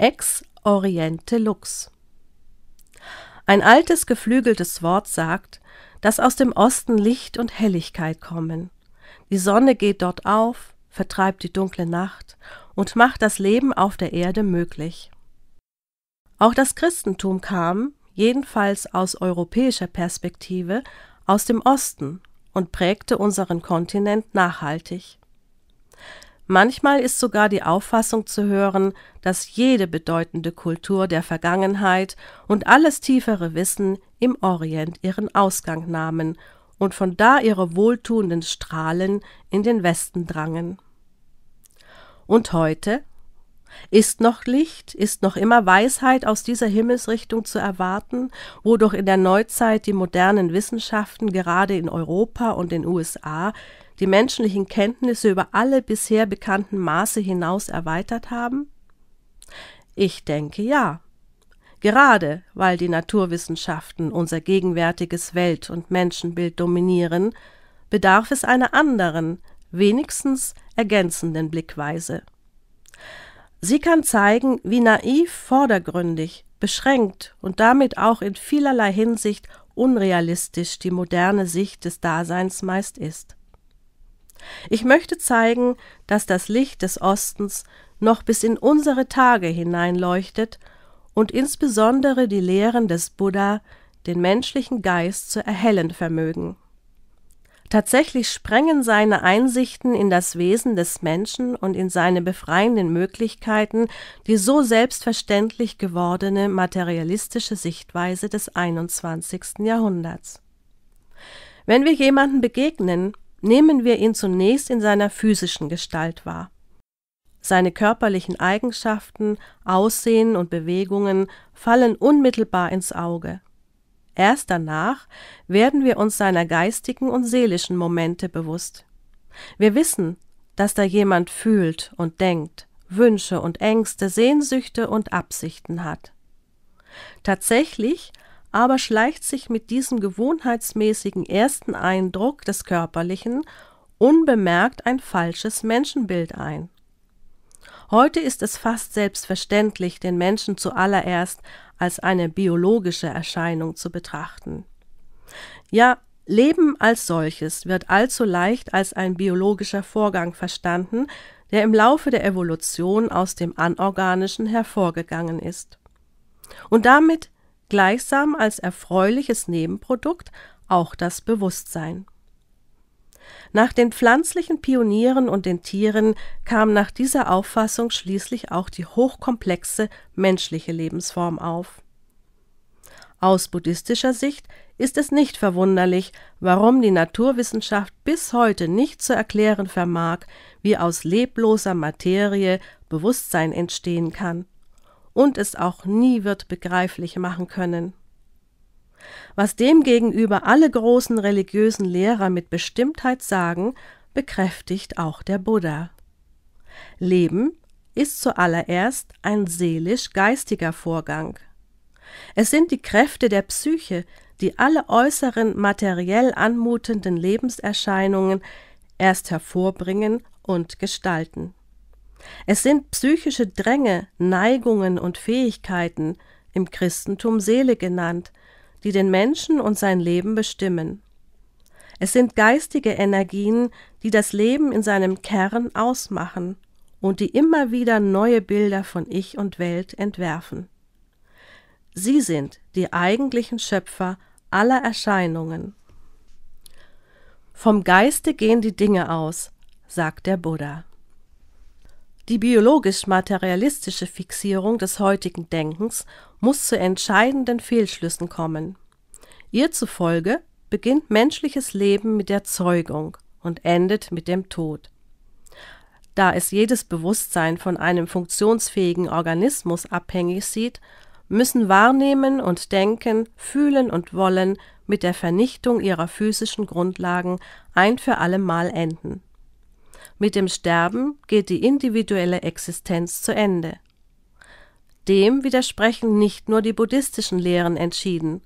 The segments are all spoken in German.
Ex oriente lux. Ein altes geflügeltes Wort sagt, dass aus dem Osten Licht und Helligkeit kommen. Die Sonne geht dort auf, vertreibt die dunkle Nacht und macht das Leben auf der Erde möglich. Auch das Christentum kam, jedenfalls aus europäischer Perspektive, aus dem Osten und prägte unseren Kontinent nachhaltig. Manchmal ist sogar die Auffassung zu hören, dass jede bedeutende Kultur der Vergangenheit und alles tiefere Wissen im Orient ihren Ausgang nahmen und von da ihre wohltuenden Strahlen in den Westen drangen. Und heute ist noch Licht, ist noch immer Weisheit aus dieser Himmelsrichtung zu erwarten, wodurch in der Neuzeit die modernen Wissenschaften gerade in Europa und den USA die menschlichen Kenntnisse über alle bisher bekannten Maße hinaus erweitert haben? Ich denke ja. Gerade weil die Naturwissenschaften unser gegenwärtiges Welt- und Menschenbild dominieren, bedarf es einer anderen, wenigstens ergänzenden Blickweise. Sie kann zeigen, wie naiv vordergründig, beschränkt und damit auch in vielerlei Hinsicht unrealistisch die moderne Sicht des Daseins meist ist. Ich möchte zeigen, dass das Licht des Ostens noch bis in unsere Tage hineinleuchtet und insbesondere die Lehren des Buddha den menschlichen Geist zu erhellen vermögen Tatsächlich sprengen seine Einsichten in das Wesen des Menschen und in seine befreienden Möglichkeiten die so selbstverständlich gewordene materialistische Sichtweise des 21. Jahrhunderts. Wenn wir jemanden begegnen, nehmen wir ihn zunächst in seiner physischen Gestalt wahr. Seine körperlichen Eigenschaften, Aussehen und Bewegungen fallen unmittelbar ins Auge. Erst danach werden wir uns seiner geistigen und seelischen Momente bewusst. Wir wissen, dass da jemand fühlt und denkt, Wünsche und Ängste, Sehnsüchte und Absichten hat. Tatsächlich aber schleicht sich mit diesem gewohnheitsmäßigen ersten Eindruck des Körperlichen unbemerkt ein falsches Menschenbild ein. Heute ist es fast selbstverständlich, den Menschen zuallererst als eine biologische Erscheinung zu betrachten. Ja, Leben als solches wird allzu leicht als ein biologischer Vorgang verstanden, der im Laufe der Evolution aus dem Anorganischen hervorgegangen ist. Und damit gleichsam als erfreuliches Nebenprodukt auch das Bewusstsein. Nach den pflanzlichen Pionieren und den Tieren kam nach dieser Auffassung schließlich auch die hochkomplexe menschliche Lebensform auf. Aus buddhistischer Sicht ist es nicht verwunderlich, warum die Naturwissenschaft bis heute nicht zu erklären vermag, wie aus lebloser Materie Bewusstsein entstehen kann und es auch nie wird begreiflich machen können. Was demgegenüber alle großen religiösen Lehrer mit Bestimmtheit sagen, bekräftigt auch der Buddha. Leben ist zuallererst ein seelisch-geistiger Vorgang. Es sind die Kräfte der Psyche, die alle äußeren materiell anmutenden Lebenserscheinungen erst hervorbringen und gestalten. Es sind psychische Dränge, Neigungen und Fähigkeiten, im Christentum Seele genannt, die den Menschen und sein Leben bestimmen. Es sind geistige Energien, die das Leben in seinem Kern ausmachen und die immer wieder neue Bilder von Ich und Welt entwerfen. Sie sind die eigentlichen Schöpfer aller Erscheinungen. Vom Geiste gehen die Dinge aus, sagt der Buddha. Die biologisch-materialistische Fixierung des heutigen Denkens muss zu entscheidenden Fehlschlüssen kommen. Ihr zufolge beginnt menschliches Leben mit der Zeugung und endet mit dem Tod. Da es jedes Bewusstsein von einem funktionsfähigen Organismus abhängig sieht, müssen Wahrnehmen und Denken, Fühlen und Wollen mit der Vernichtung ihrer physischen Grundlagen ein für allemal enden mit dem Sterben geht die individuelle Existenz zu Ende. Dem widersprechen nicht nur die buddhistischen Lehren entschieden.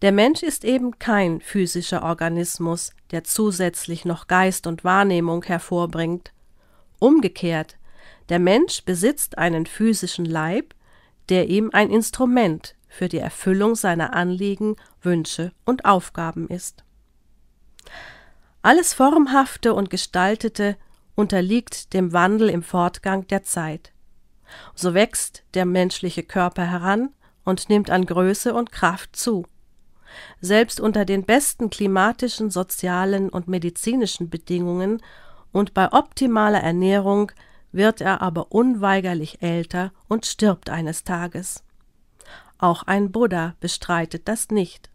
Der Mensch ist eben kein physischer Organismus, der zusätzlich noch Geist und Wahrnehmung hervorbringt. Umgekehrt, der Mensch besitzt einen physischen Leib, der ihm ein Instrument für die Erfüllung seiner Anliegen, Wünsche und Aufgaben ist. Alles Formhafte und Gestaltete unterliegt dem Wandel im Fortgang der Zeit. So wächst der menschliche Körper heran und nimmt an Größe und Kraft zu. Selbst unter den besten klimatischen, sozialen und medizinischen Bedingungen und bei optimaler Ernährung wird er aber unweigerlich älter und stirbt eines Tages. Auch ein Buddha bestreitet das nicht.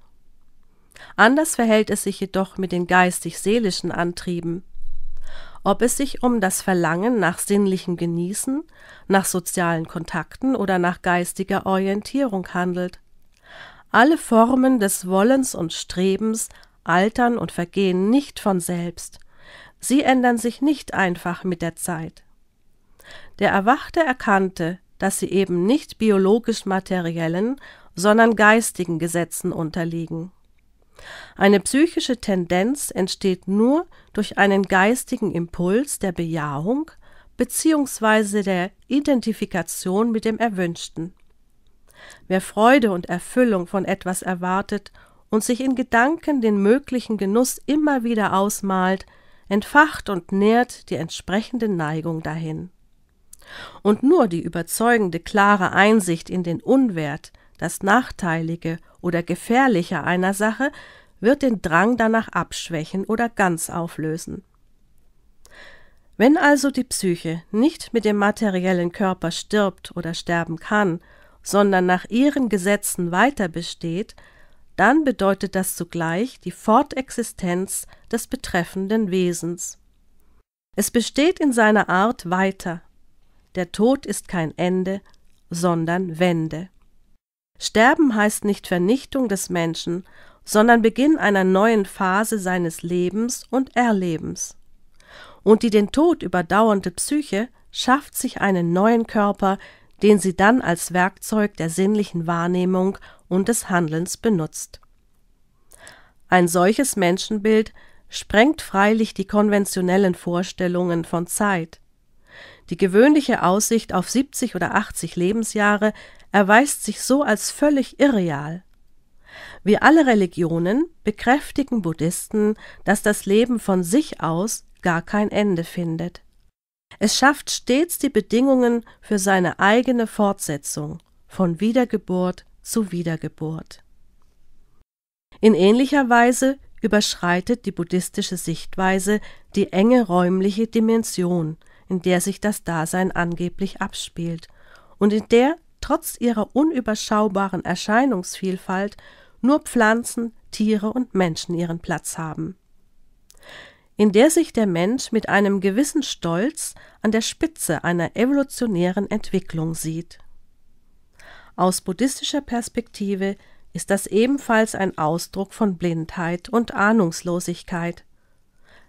Anders verhält es sich jedoch mit den geistig-seelischen Antrieben. Ob es sich um das Verlangen nach sinnlichem Genießen, nach sozialen Kontakten oder nach geistiger Orientierung handelt. Alle Formen des Wollens und Strebens altern und vergehen nicht von selbst. Sie ändern sich nicht einfach mit der Zeit. Der Erwachte erkannte, dass sie eben nicht biologisch materiellen, sondern geistigen Gesetzen unterliegen eine psychische Tendenz entsteht nur durch einen geistigen Impuls der Bejahung bzw. der Identifikation mit dem Erwünschten. Wer Freude und Erfüllung von etwas erwartet und sich in Gedanken den möglichen Genuss immer wieder ausmalt, entfacht und nährt die entsprechende Neigung dahin. Und nur die überzeugende klare Einsicht in den Unwert das Nachteilige oder Gefährliche einer Sache wird den Drang danach abschwächen oder ganz auflösen. Wenn also die Psyche nicht mit dem materiellen Körper stirbt oder sterben kann, sondern nach ihren Gesetzen weiter besteht, dann bedeutet das zugleich die Fortexistenz des betreffenden Wesens. Es besteht in seiner Art weiter. Der Tod ist kein Ende, sondern Wende. Sterben heißt nicht Vernichtung des Menschen, sondern Beginn einer neuen Phase seines Lebens und Erlebens. Und die den Tod überdauernde Psyche schafft sich einen neuen Körper, den sie dann als Werkzeug der sinnlichen Wahrnehmung und des Handelns benutzt. Ein solches Menschenbild sprengt freilich die konventionellen Vorstellungen von Zeit. Die gewöhnliche Aussicht auf 70 oder 80 Lebensjahre erweist sich so als völlig irreal. Wie alle Religionen bekräftigen Buddhisten, dass das Leben von sich aus gar kein Ende findet. Es schafft stets die Bedingungen für seine eigene Fortsetzung von Wiedergeburt zu Wiedergeburt. In ähnlicher Weise überschreitet die buddhistische Sichtweise die enge räumliche Dimension, in der sich das Dasein angeblich abspielt und in der trotz ihrer unüberschaubaren Erscheinungsvielfalt nur Pflanzen, Tiere und Menschen ihren Platz haben, in der sich der Mensch mit einem gewissen Stolz an der Spitze einer evolutionären Entwicklung sieht. Aus buddhistischer Perspektive ist das ebenfalls ein Ausdruck von Blindheit und Ahnungslosigkeit.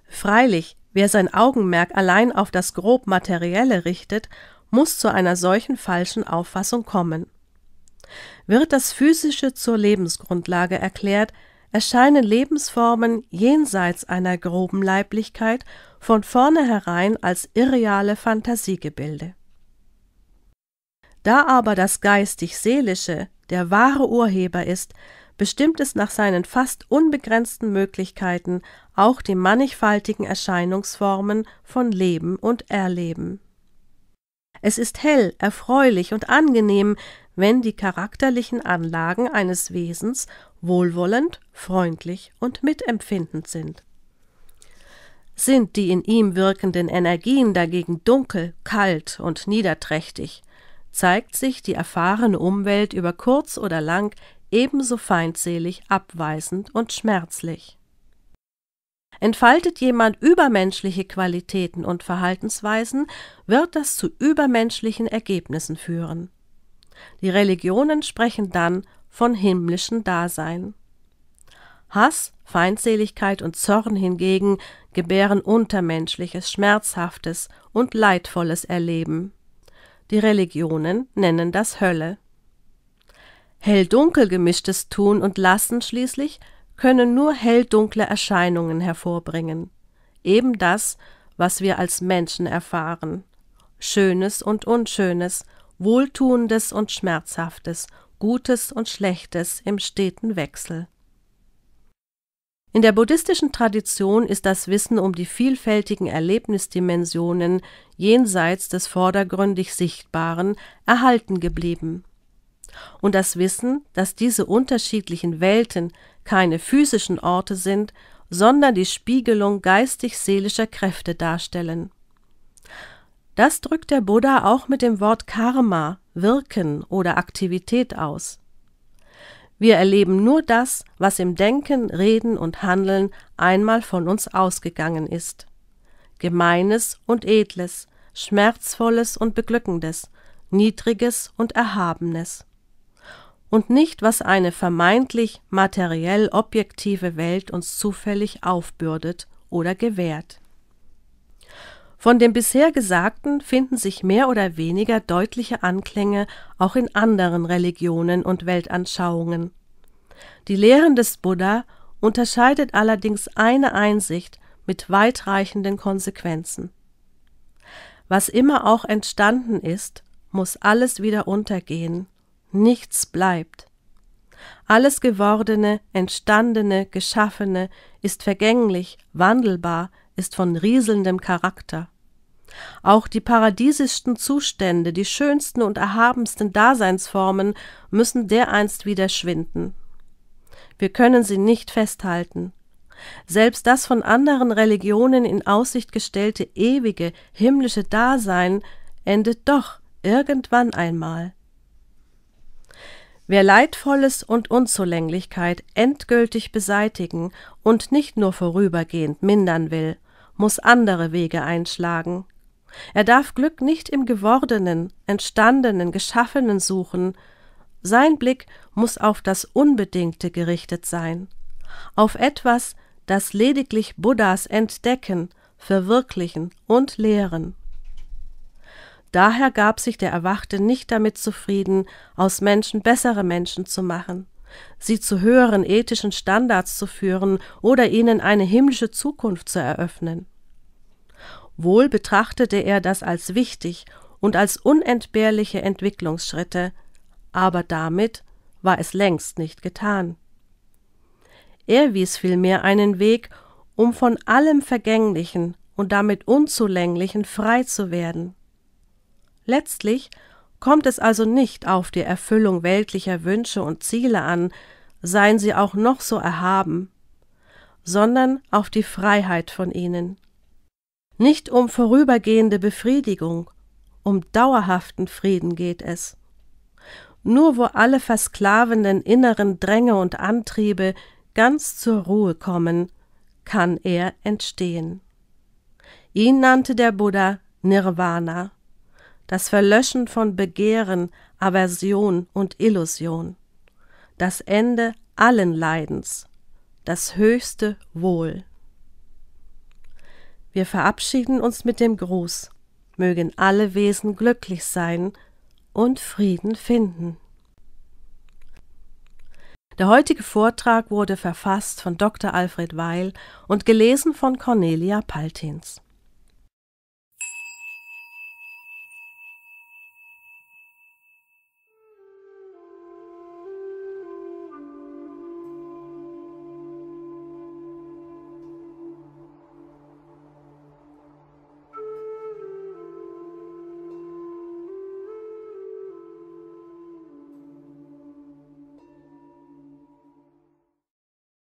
Freilich, wer sein Augenmerk allein auf das grob Materielle richtet muss zu einer solchen falschen Auffassung kommen. Wird das Physische zur Lebensgrundlage erklärt, erscheinen Lebensformen jenseits einer groben Leiblichkeit von vornherein als irreale Fantasiegebilde. Da aber das geistig-seelische der wahre Urheber ist, bestimmt es nach seinen fast unbegrenzten Möglichkeiten auch die mannigfaltigen Erscheinungsformen von Leben und Erleben. Es ist hell, erfreulich und angenehm, wenn die charakterlichen Anlagen eines Wesens wohlwollend, freundlich und mitempfindend sind. Sind die in ihm wirkenden Energien dagegen dunkel, kalt und niederträchtig, zeigt sich die erfahrene Umwelt über kurz oder lang ebenso feindselig, abweisend und schmerzlich. Entfaltet jemand übermenschliche Qualitäten und Verhaltensweisen, wird das zu übermenschlichen Ergebnissen führen. Die Religionen sprechen dann von himmlischem Dasein. Hass, Feindseligkeit und Zorn hingegen gebären untermenschliches, schmerzhaftes und leidvolles Erleben. Die Religionen nennen das Hölle. Hell-dunkel gemischtes Tun und Lassen schließlich können nur helldunkle Erscheinungen hervorbringen. Eben das, was wir als Menschen erfahren. Schönes und Unschönes, Wohltuendes und Schmerzhaftes, Gutes und Schlechtes im steten Wechsel. In der buddhistischen Tradition ist das Wissen um die vielfältigen Erlebnisdimensionen jenseits des vordergründig Sichtbaren erhalten geblieben. Und das Wissen, dass diese unterschiedlichen Welten keine physischen Orte sind, sondern die Spiegelung geistig-seelischer Kräfte darstellen. Das drückt der Buddha auch mit dem Wort Karma, Wirken oder Aktivität aus. Wir erleben nur das, was im Denken, Reden und Handeln einmal von uns ausgegangen ist. Gemeines und Edles, Schmerzvolles und Beglückendes, Niedriges und Erhabenes und nicht, was eine vermeintlich materiell objektive Welt uns zufällig aufbürdet oder gewährt. Von dem bisher Gesagten finden sich mehr oder weniger deutliche Anklänge auch in anderen Religionen und Weltanschauungen. Die Lehren des Buddha unterscheidet allerdings eine Einsicht mit weitreichenden Konsequenzen. Was immer auch entstanden ist, muss alles wieder untergehen, Nichts bleibt. Alles Gewordene, Entstandene, Geschaffene ist vergänglich, wandelbar, ist von rieselndem Charakter. Auch die paradiesischsten Zustände, die schönsten und erhabensten Daseinsformen müssen dereinst wieder schwinden. Wir können sie nicht festhalten. Selbst das von anderen Religionen in Aussicht gestellte ewige, himmlische Dasein endet doch irgendwann einmal. Wer Leidvolles und Unzulänglichkeit endgültig beseitigen und nicht nur vorübergehend mindern will, muss andere Wege einschlagen. Er darf Glück nicht im Gewordenen, Entstandenen, Geschaffenen suchen, sein Blick muss auf das Unbedingte gerichtet sein, auf etwas, das lediglich Buddhas entdecken, verwirklichen und lehren Daher gab sich der Erwachte nicht damit zufrieden, aus Menschen bessere Menschen zu machen, sie zu höheren ethischen Standards zu führen oder ihnen eine himmlische Zukunft zu eröffnen. Wohl betrachtete er das als wichtig und als unentbehrliche Entwicklungsschritte, aber damit war es längst nicht getan. Er wies vielmehr einen Weg, um von allem Vergänglichen und damit Unzulänglichen frei zu werden. Letztlich kommt es also nicht auf die Erfüllung weltlicher Wünsche und Ziele an, seien sie auch noch so erhaben, sondern auf die Freiheit von ihnen. Nicht um vorübergehende Befriedigung, um dauerhaften Frieden geht es. Nur wo alle versklavenden inneren Dränge und Antriebe ganz zur Ruhe kommen, kann er entstehen. Ihn nannte der Buddha Nirvana das Verlöschen von Begehren, Aversion und Illusion, das Ende allen Leidens, das höchste Wohl. Wir verabschieden uns mit dem Gruß, mögen alle Wesen glücklich sein und Frieden finden. Der heutige Vortrag wurde verfasst von Dr. Alfred Weil und gelesen von Cornelia Paltins.